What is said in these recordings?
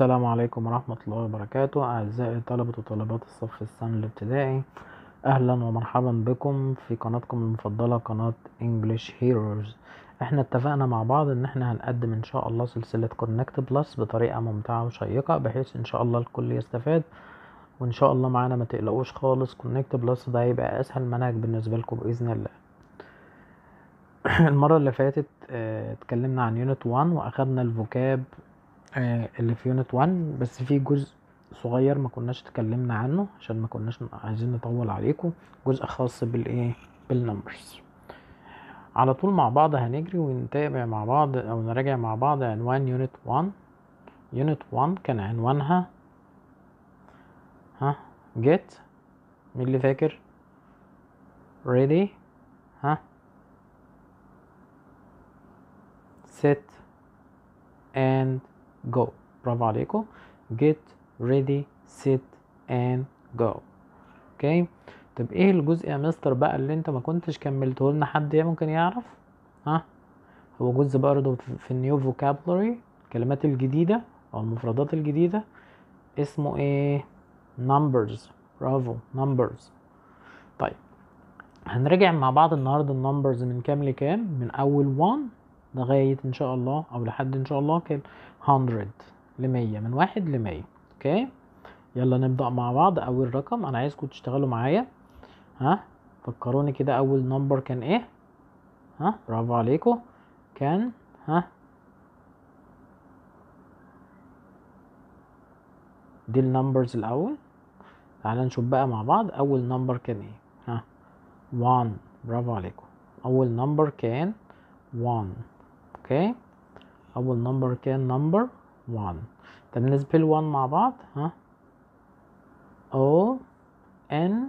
السلام عليكم ورحمة الله وبركاته أعزائي طلبة وطالبات الصف الثاني الابتدائي أهلا ومرحبا بكم في قناتكم المفضلة قناة English Heroes احنا اتفقنا مع بعض ان احنا هنقدم ان شاء الله سلسلة كونكت بلس بطريقة ممتعة وشيقة بحيث ان شاء الله الكل يستفاد وان شاء الله معانا ما تقلقوش خالص كونكت بلس ده هيبقى اسهل منهج بالنسبة لكم بإذن الله المرة اللي فاتت آه، اتكلمنا عن يونت 1 واخدنا الفوكاب آه، اللي في يونت 1 بس في جزء صغير ما كناش اتكلمنا عنه عشان ما كناش عايزين نطول عليكم جزء خاص بالايه بالنمبرز على طول مع بعض هنجري ونتابع مع بعض او نراجع مع بعض عنوان يونت 1 يونت 1 كان عنوانها ها جيت مين اللي فاكر ready ها set and جو برافو عليكم get ready sit and go اوكي طب ايه الجزء يا مستر بقى اللي انت ما كنتش كملته لنا حد ممكن يعرف ها هو جزء برضه في النيو فوكابلري الكلمات الجديده او المفردات الجديده اسمه ايه numbers برافو numbers طيب هنرجع مع بعض النهارده النمبرز من كام لكام من اول 1 لغاية إن شاء الله أو لحد إن شاء الله كام 100 لمية من واحد لمية أوكي يلا نبدأ مع بعض أول رقم أنا عايزكم تشتغلوا معايا ها فكروني كده أول نمبر كان إيه ها برافو عليكم كان ها دي النمبرز الأول تعالى نشوف بقى مع بعض أول نمبر كان إيه ها 1 برافو عليكم أول نمبر كان 1 اوكي اول نمبر كان نمبر 1 طب نسبل 1 مع بعض ها او ان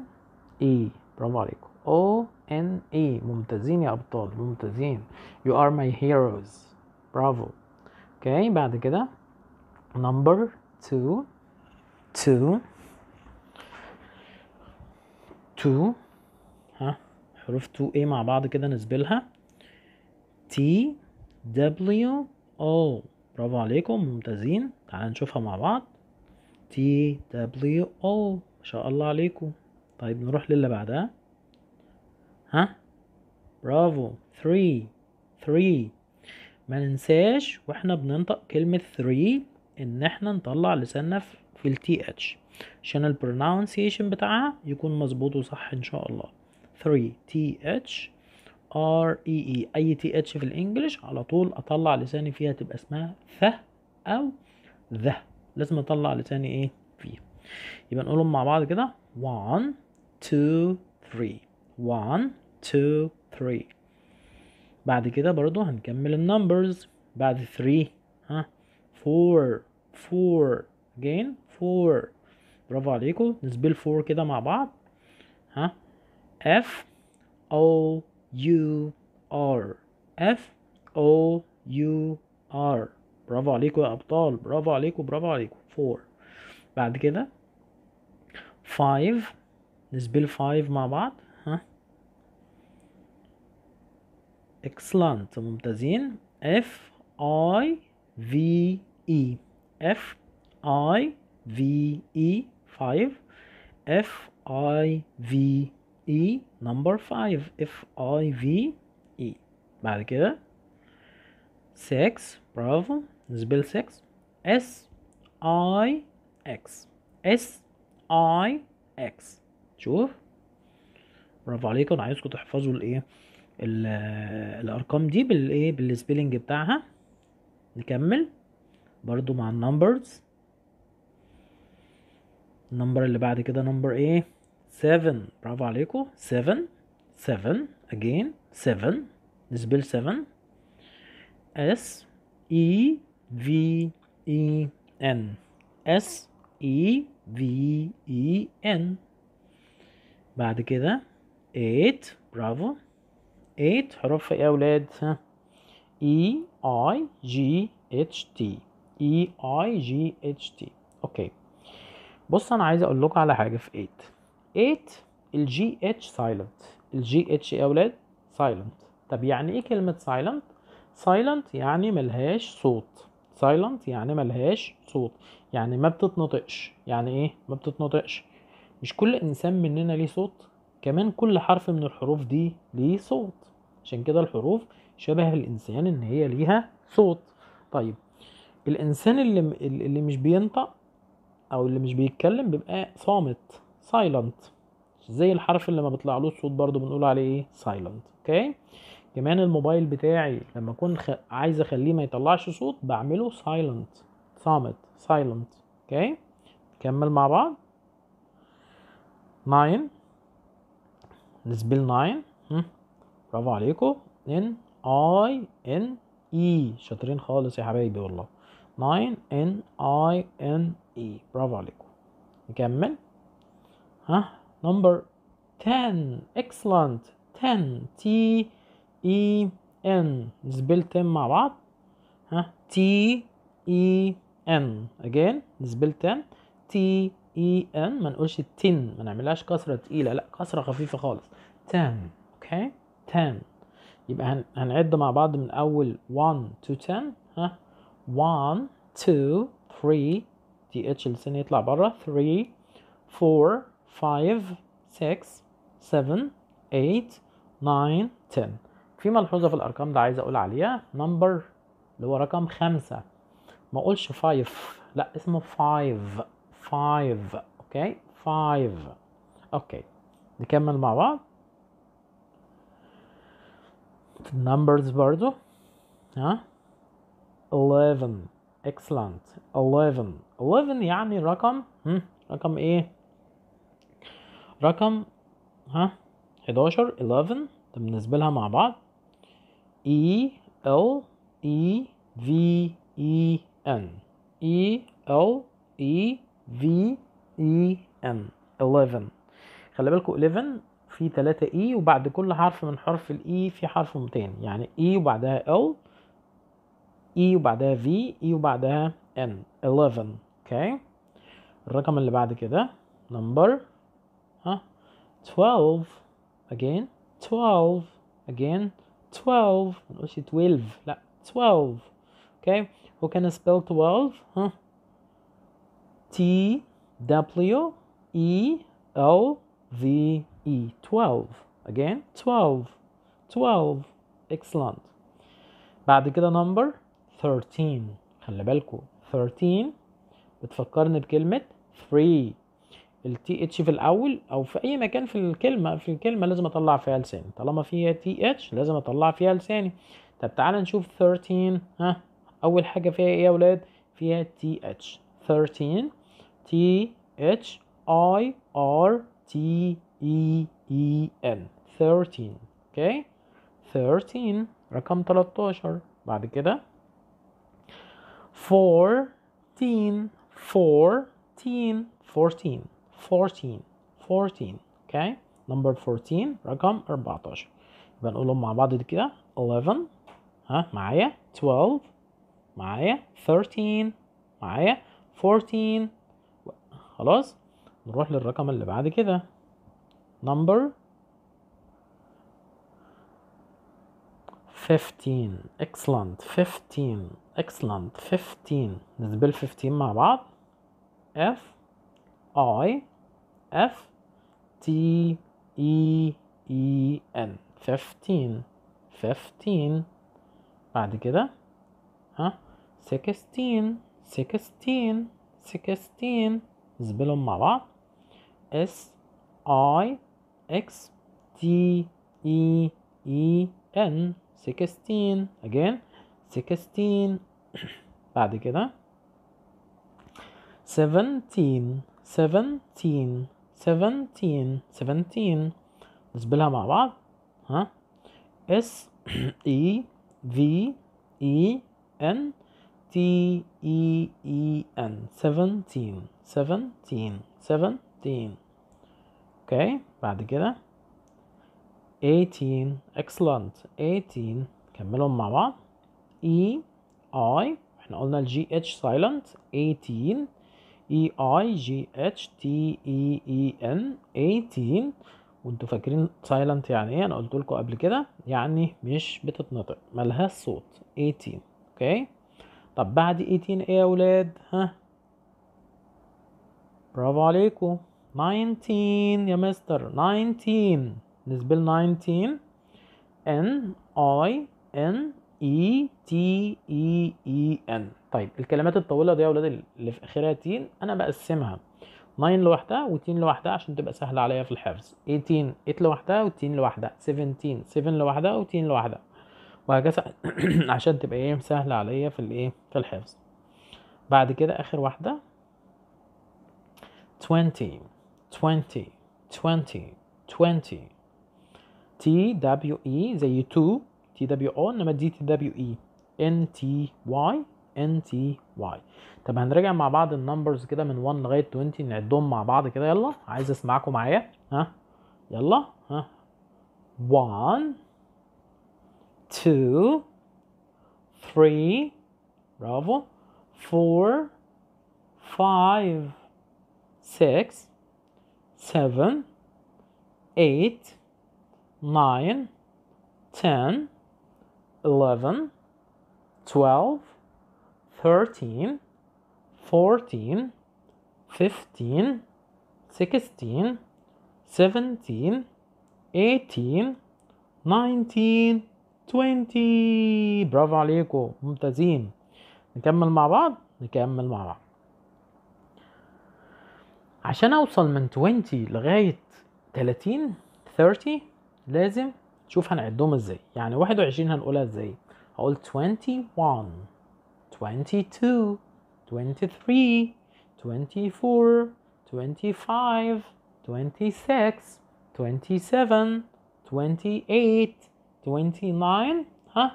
اي برافو عليكم او ان اي ممتازين يا ابطال ممتازين يو ار ماي هيروز برافو اوكي بعد كده نمبر 2 2 2 ها حروف 2 ايه مع بعض كده نسبلها تي دبليو او برافو عليكم ممتازين تعال نشوفها مع بعض تي دبليو او ما شاء الله عليكم طيب نروح للي بعدها ها برافو 3 3 ما ننساش واحنا بننطق كلمة 3 ان احنا نطلع لساننا في التي اتش عشان البرونونسيشن بتاعها يكون مظبوط وصح ان شاء الله 3 تي اتش ار e e. اي اي اي تي اتش في الانجليش على طول اطلع لساني فيها تبقى اسمها ث او ذا لازم اطلع لساني ايه فيها يبقى نقولهم مع بعض كده 1 2 3 1 2 3 بعد كده برضو هنكمل النمبرز بعد 3 ها 4 4 again 4 برافو عليكم نسبيل 4 كده مع بعض ها F O U R F O U R برافو عليكم يا أبطال برافو عليكم برافو عليكم 4 بعد كده 5 نسبيل 5 مع بعض ها excellent ممتازين F I V E F I V E 5 F I V e. اي نمبر 5 اف اي في اي بعد كده 6 برافو نسبل 6 اس اي اكس اس اي اكس شوف برافو عليكم انا عايزكم تحفظوا الايه الارقام دي بالايه بالسبيلنج بتاعها نكمل برضو مع النمبرز النمبر اللي بعد كده نمبر ايه 7 برافو عليكم 7 7 again 7 نسبل 7 S E V E N S E V E N بعد كده 8 برافو 8 حروف ايه يا اولاد E I G H T E I G H T اوكي بص انا عايز اقول لكم على حاجه في 8 8 الجي اتش سايلنت الجي اتش يا اولاد سايلنت طب يعني ايه كلمه سايلنت سايلنت يعني ملهاش صوت سايلنت يعني ملهاش صوت يعني ما بتتنطقش يعني ايه ما بتتنطقش مش كل انسان مننا ليه صوت كمان كل حرف من الحروف دي ليه صوت عشان كده الحروف شبه الانسان ان هي ليها صوت طيب الانسان اللي اللي مش بينطق او اللي مش بيتكلم بيبقى صامت سايلنت زي الحرف اللي ما بيطلعلوش صوت برضو بنقول عليه ايه سايلنت اوكي كمان الموبايل بتاعي لما اكون خ... عايز اخليه ما يطلعش صوت بعمله سايلنت صامت سايلنت اوكي نكمل مع بعض 9 نسبل 9 برافو عليكم ان اي ان اي شاطرين خالص يا حبايبي والله 9 ان اي ان اي برافو عليكم نكمل ها number 10 excellent 10 T E N نسبل 10 مع بعض ها T E N again نسبل 10 T E N ما نقولش 10 ما نعملهاش كسرة تقيلة لا كسرة خفيفة خالص 10 اوكي 10 يبقى هنعد مع بعض من اول 1 to 10 ها 1 2 3 تي اتش لسان يطلع بره 3 4 5 6 7 8 9 10 في ملحوظة في الأرقام ده عايز أقول عليها نمبر اللي هو رقم خمسة ما أقولش 5 لا اسمه 5 5 أوكي 5 أوكي نكمل مع بعض نمبرز برضو ها 11 excellent 11 11 يعني رقم هم رقم ايه رقم ها 11 11 طب بالنسبة لها مع بعض E L E V E N E L E V E N 11 خلي بالكم 11 في 3 E وبعد كل حرف من حرف الإي e في حرف متين يعني E وبعدها L E وبعدها V E وبعدها N 11 اوكي okay. الرقم اللي بعد كده نمبر 12 again 12 again 12 What's it? 12 لا 12 okay who can spell 12 huh T W E L V E 12 again 12 12 excellent بعد كده number 13 خلي بالكم 13 بتفكرني بكلمة 3 التي اتش في الاول او في اي مكان في الكلمه في الكلمه لازم اطلع فيها لساني طالما فيها تي اتش لازم اطلع فيها لساني طب تعالى نشوف 13 ها اول حاجه فيها ايه يا اولاد فيها تي اتش 13 تي اتش اي ار تي اي اي ان 13 اوكي 13 رقم 13 بعد كده 14 14 14 14 14 اوكي number 14 رقم 14 يبقى نقولهم مع بعض كده 11 ها معايا 12 معايا 13 معايا 14 خلاص نروح للرقم اللي بعد كده number 15 excellent 15 excellent 15 نسبة 15 مع بعض F I F T E E N 15 بعد كده ها 16 16 16 نزبلهم مع بعض S I X T E E N 16 again 16 بعد كده 17 17 17 17 نسبلها مع بعض ها اس اي في اي ان تي اي اي ان 17 17 17 اوكي بعد كده 18 excellent 18 كملهم مع بعض اي e اي احنا قلنا الجي اتش silent 18 اي اي جي اتش تي اي اي ان 18 وانتوا فاكرين سايلنت يعني ايه انا قلت لكم قبل كده يعني مش بتتنطق ملهاش صوت 18 اوكي طب بعد 18 ايه يا اولاد ها برافو عليكم 19 يا مستر 19 بالنسبه ل 19 ان اي ان اي تي اي اي ان طيب الكلمات الطويله دي يا ولاد اللي في اخرها تين انا بقسمها 9 لوحدها وتين لوحدها عشان تبقى سهله عليا في الحفظ 18 ايه 8 لوحدها وتين لوحدها 17 7 لوحدها وتين لوحدها وهكذا عشان تبقى ايه سهله عليا في الايه في الحفظ بعد كده اخر واحده 20 20 20 20 تي دبليو اي زي تو تي دبليو او انما دي تي دبليو اي ان تي واي ان تي واي طب هنراجع مع بعض النمبرز كده من 1 لغايه 20 نعدهم مع بعض كده يلا عايز اسمعكم معايا ها يلا ها 1 2 3 برافو 4 5 6 7 8 9 10 11 12 thirteen, fourteen, fifteen, sixteen, seventeen, eighteen, nineteen, twenty. برافو عليكم ممتازين نكمل مع بعض نكمل مع بعض عشان اوصل من 20 لغاية 30 30 لازم تشوف هنعدهم ازاي يعني 21 هنقولها ازاي هقول 21 22 23 24 25 26 27 28 29 ها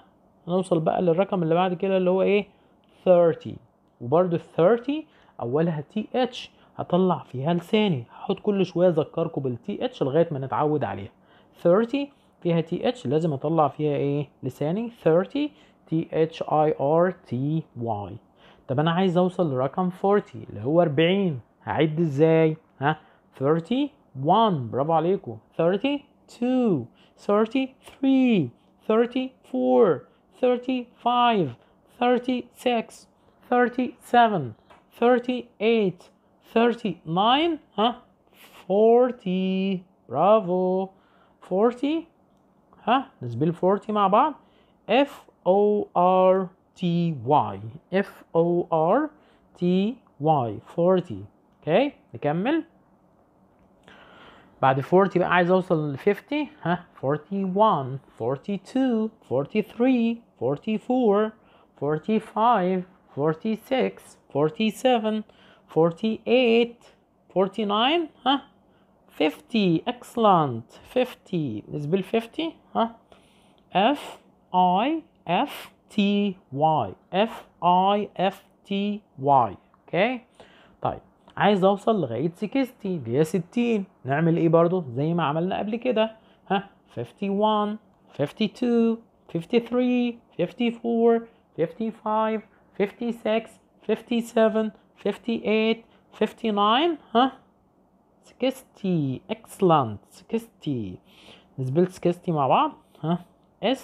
هنوصل بقى للرقم اللي بعد كده اللي هو ايه 30 وبرده 30 اولها تي اتش هطلع فيها لساني هحط كل شويه اذكركم بالتي اتش لغايه ما نتعود عليها 30 فيها تي اتش لازم اطلع فيها ايه لساني 30 T-H-I-R-T-Y طب انا عايز اوصل لرقم 40 اللي هو 40 هعد ازاي ها 31 برافو عليكم 32 33 34 35 36 37 38 39 ها 40 برافو 40 ها نسبيل 40 مع بعض F O R T Y F O R T Y 40 اوكي نكمل بعد 40 بقى عايز اوصل ل 50 ها 41 42 43 44 45 46 47 48 49 ها 50 excellent 50 بالنسبة ل 50 ها F I F T Y F I F T Y اوكي طيب عايز اوصل لغايه 60 اللي هي 60 نعمل ايه برضو زي ما عملنا قبل كده ها 51 52 53 54 55 56 57 58 59 ها 60 excellent 60 نسبة 60 مع بعض ها S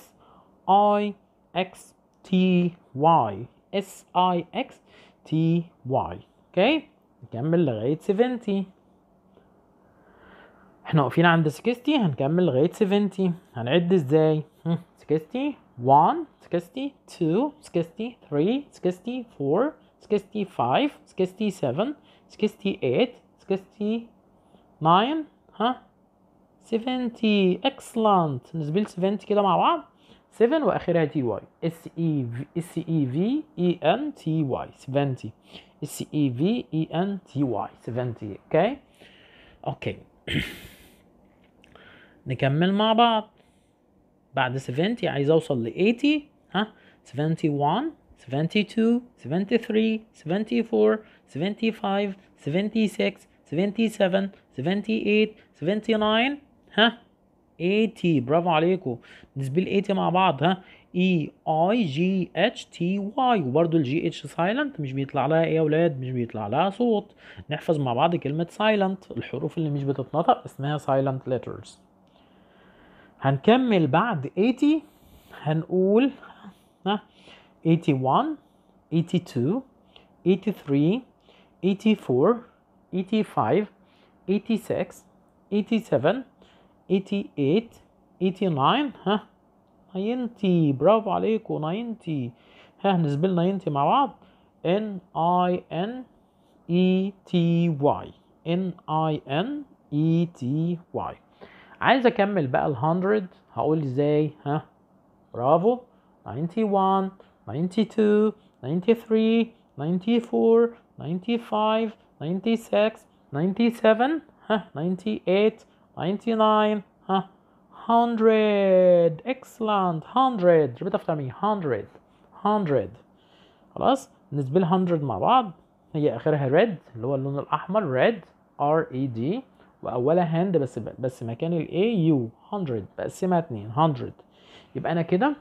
I X T Y S I X T Y اوكي نكمل لغاية 70 احنا واقفين عند 60 هنكمل لغاية 70 هنعد ازاي 60 1 60 2 60 3 60 4 65 67 68 69 ها 70 excellent نسبيل 70 كده مع بعض 7 واخرها تي واي اس اي اس اي في اي ان تي واي 70 اس اي في اي ان تي واي 70 اوكي اوكي نكمل مع بعض بعد 70 عايز اوصل ل 80 ها 71 72 73 74 75 76 77 78 79 ها 80 برافو عليكم بالنسبه ل 80 مع بعض ها اي اي جي اتش تي واي وبرضه الجي اتش سايلنت مش بيطلع لها ايه يا اولاد مش بيطلع لها صوت نحفظ مع بعض كلمه سايلنت الحروف اللي مش بتتنطق اسمها سايلنت ليترز هنكمل بعد 80 هنقول ها 81 82 83 84 85 86 87 88 89 ها 90 برافو عليكم 90 ها نسبة لنا 90 مع بعض N I N E T Y N I N E T Y عايز اكمل بقى ال 100 هقول ازاي ها برافو 91 92 93 94 95 96 97 ها 98 99 100 excellent 100 ريبيت افتر مي 100 100 خلاص بالنسبه ل 100 مع بعض هي اخرها ريد اللي هو اللون الاحمر ريد ار e دي واولها هاند بس بس مكان الاي يو 100 بقسمها اتنين 100 يبقى انا كده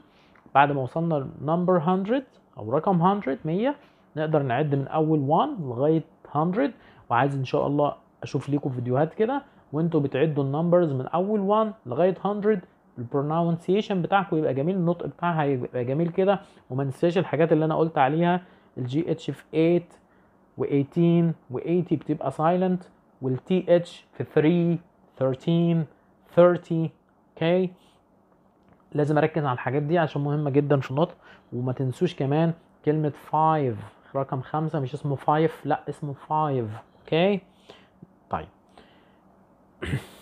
بعد ما وصلنا نمبر 100 او رقم 100 100 نقدر نعد من اول 1 لغايه 100 وعايز ان شاء الله اشوف ليكم فيديوهات كده وانتوا بتعدوا النمبرز من اول 1 لغايه 100 البرونونسيشن بتاعكم يبقى جميل النطق بتاعها هيبقى جميل كده وما ننساش الحاجات اللي انا قلت عليها الجي اتش في 8 و18 و80 بتبقى سايلنت والتي اتش في 3 13 30 اوكي okay. لازم اركز على الحاجات دي عشان مهمه جدا في النطق وما تنسوش كمان كلمه 5 رقم 5 مش اسمه 5 لا اسمه 5 اوكي okay.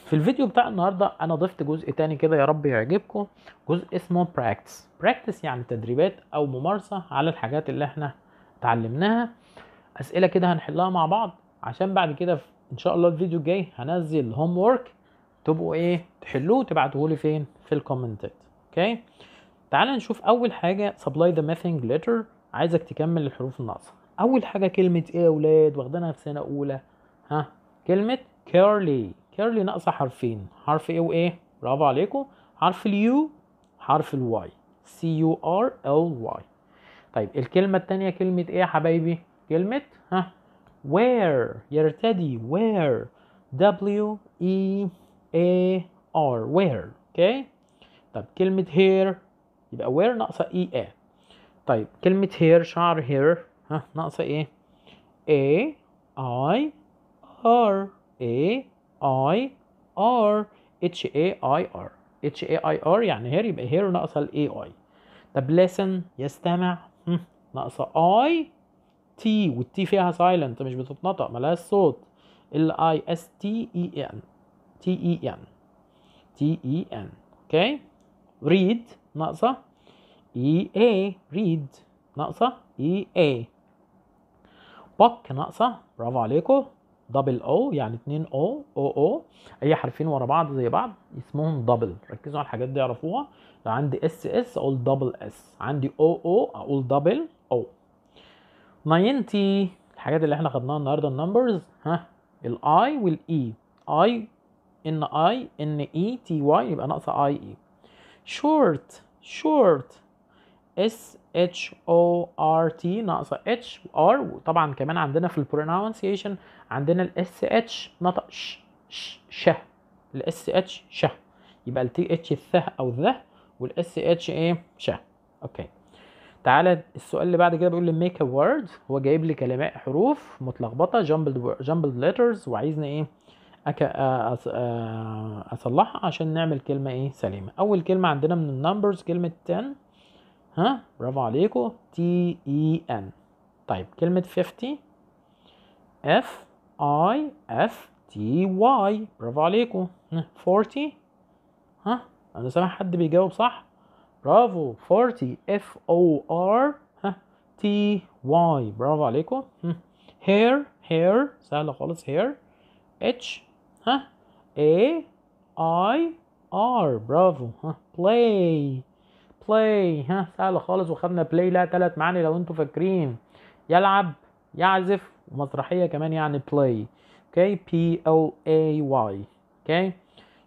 في الفيديو بتاع النهارده انا ضفت جزء تاني كده يا رب يعجبكم جزء اسمه براكتس براكتس يعني تدريبات او ممارسه على الحاجات اللي احنا اتعلمناها اسئله كده هنحلها مع بعض عشان بعد كده ان شاء الله الفيديو الجاي هنزل هوم وورك تبقوا ايه تحلوه وتبعتوه لي فين في الكومنتات اوكي تعال نشوف اول حاجه سبلاي ذا ميثنج ليتر عايزك تكمل الحروف الناقصه اول حاجه كلمه ايه يا اولاد واخدينها في سنه اولى ها كلمه كيرلي كيرلي ناقصه حرفين حرف ايه وايه برافو عليكم حرف اليو حرف الواي سي يو ار ال واي طيب الكلمه الثانيه كلمه ايه يا حبايبي كلمه ها where يرتدي where w e a r where اوكي طب كلمه هير يبقى where ناقصه اي e اي طيب كلمه هير شعر هير ها ناقصه ايه a i r a اي ار اتش اي اي ار اتش اي اي ار يعني هير يبقى هير ناقصه الاي اي طب لسن يستمع ناقصه اي تي والتي فيها سايلنت مش بتتنطق ملهاش صوت I اس تي اي ان تي اي ان تي اي ان اوكي ريد ناقصه اي اي ريد ناقصه اي اي بوك ناقصه برافو عليكم دبل او يعني اتنين او او او اي حرفين ورا بعض زي بعض اسمهم دبل ركزوا على الحاجات دي اعرفوها لو عندي اس اس اقول دبل اس عندي او او اقول دبل او 90 الحاجات اللي احنا خدناها النهارده النمبرز ها الاي والاي اي e. ان اي ان اي تي واي يبقى ناقصه اي اي شورت شورت اس اتش او ار تي ناقصه اتش ار وطبعا كمان عندنا في البرونونسيشن عندنا الاس اتش نطق ش ش شه الاس اتش شه يبقى التي اتش الثه او وال والاس اتش ايه شه اوكي تعالى السؤال اللي بعد كده بيقول لي ميك ا وورد هو جايب لي كلمات حروف متلخبطه جامبلد جامبلد ليترز وعايزني ايه أك... أص... اصلحها عشان نعمل كلمه ايه سليمه اول كلمه عندنا من النمبرز كلمه 10 برافو عليكم تي اي e ان طيب كلمة 50 اف اي اف تي واي برافو عليكم 40 ها انا سامع حد بيجاوب صح برافو 40 اف او ار ها تي واي برافو عليكم هير هير سهلة خالص هير اتش ها اي اي ار برافو ها بلاي بلاي ها سهل خالص وخدنا بلاي لها ثلاث معاني لو انتوا فاكرين يلعب يعزف ومسرحيه كمان يعني بلاي اوكي بي او اي واي اوكي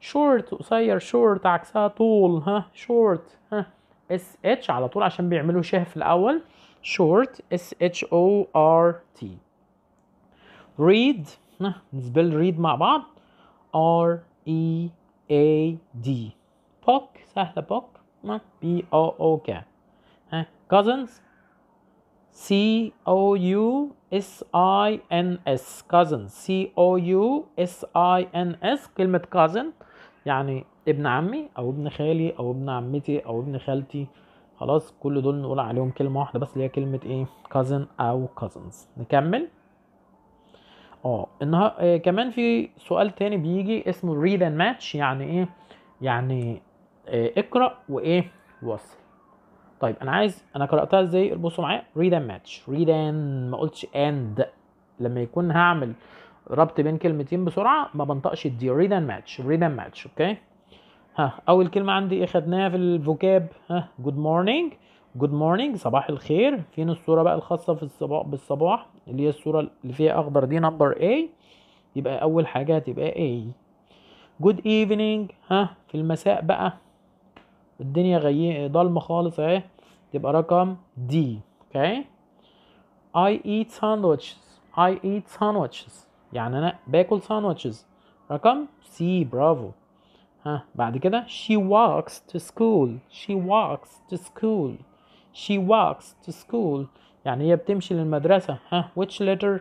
شورت قصير شورت عكسها طول ها شورت ها اس اتش على طول عشان بيعملوا شه في الاول شورت اس اتش او ار تي ريد نسبل ريد مع بعض ار اي اي دي بوك سهله بوك بي او او كا ها cousins C O U S I N S cousin C O U S I N S كلمة cousin يعني ابن عمي أو ابن خالي أو ابن عمتي أو ابن خالتي خلاص كل دول نقول عليهم كلمة واحدة بس اللي هي كلمة ايه cousin أو cousins نكمل اه انها آه، كمان في سؤال تاني بيجي اسمه read and match يعني ايه يعني آه، اقرا وايه وصل طيب انا عايز انا قراتها ازاي بصوا معايا ريد اند ماتش ريد اند ما قلتش اند لما يكون هعمل ربط بين كلمتين بسرعه ما بنطقش الدي ريد اند ماتش ريد اند ماتش اوكي ها اول كلمه عندي ايه خدناها في الفوكاب ها جود مورنينج جود مورنينج صباح الخير فين الصوره بقى الخاصه في الصباح بالصباح اللي هي الصوره اللي فيها اخضر دي نمبر A يبقى اول حاجه هتبقى A جود ايفنينج ها في المساء بقى الدنيا غي ضلمه خالص اهي يبقى رقم دي اوكي I eat sandwiches I eat sandwiches يعني انا باكل ساندوتشز رقم سي برافو ها بعد كده she walks to school she walks to school she walks to school يعني هي بتمشي للمدرسة ها which letter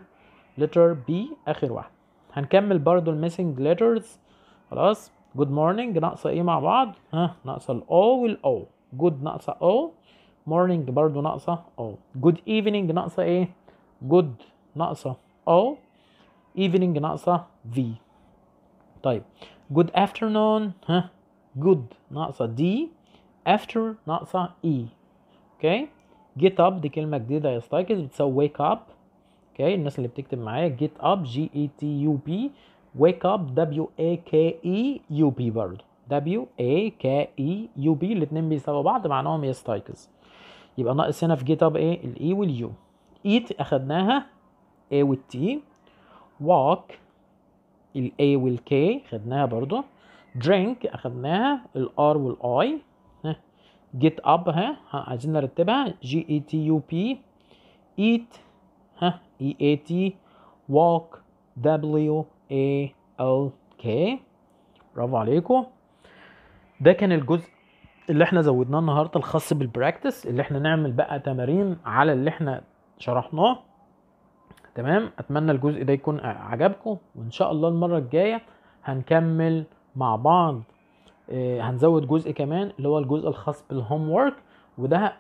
letter B آخر واحد هنكمل برضو الميسنج letters خلاص Good morning. ناقصه ايه مع بعض ها ناقصه الاو والاو Good ناقصه او Morning. برضو ناقصه او Good evening. ناقصه ايه Good ناقصه او Evening. ناقصه V. طيب Good afternoon. ها Good ناقصه D. After ناقصه E. Okay. Get up. دي كلمه جديده يستيقظ بتساوي ويك اب اوكي الناس اللي بتكتب معايا جيت اب جي اي wake up w a k e u p برضه w a k e u p الاثنين بيساووا بعض معناهم يستيقظ يبقى ناقص هنا في جيت اب ايه الاي واليو ايت اخدناها a والتي walk الاي والكي خدناها برضو drink اخدناها الار والاي جيت اب ها عايزين نرتبها جي اي تي يو بي ايت ها اي اي تي walk دبليو A L K برافو عليكم ده كان الجزء اللي احنا زودناه النهارده الخاص بالبراكتس اللي احنا نعمل بقى تمارين على اللي احنا شرحناه تمام اتمنى الجزء ده يكون عجبكم وان شاء الله المره الجايه هنكمل مع بعض آه، هنزود جزء كمان اللي هو الجزء الخاص بالهوم وورك وده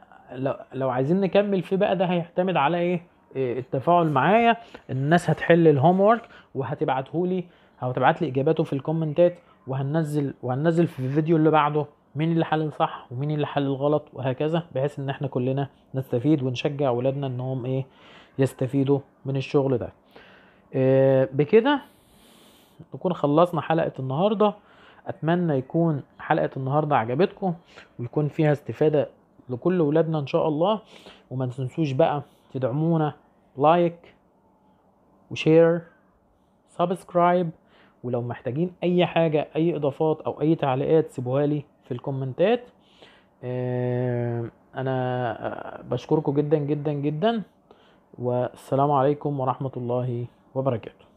لو عايزين نكمل فيه بقى ده هيعتمد على ايه إيه، التفاعل معايا الناس هتحل الهوم ورك وهتبعتهولي او تبعت لي اجاباته في الكومنتات وهننزل وهننزل في الفيديو اللي بعده مين اللي حل الصح ومين اللي حل الغلط وهكذا بحيث ان احنا كلنا نستفيد ونشجع اولادنا انهم ايه يستفيدوا من الشغل ده إيه بكده نكون خلصنا حلقه النهارده اتمنى يكون حلقه النهارده عجبتكم ويكون فيها استفاده لكل اولادنا ان شاء الله وما تنسوش بقى تدعمونا لايك وشير سبسكرايب ولو محتاجين اي حاجه اي اضافات او اي تعليقات سيبوها لي في الكومنتات آه، انا آه، بشكركم جدا جدا جدا والسلام عليكم ورحمه الله وبركاته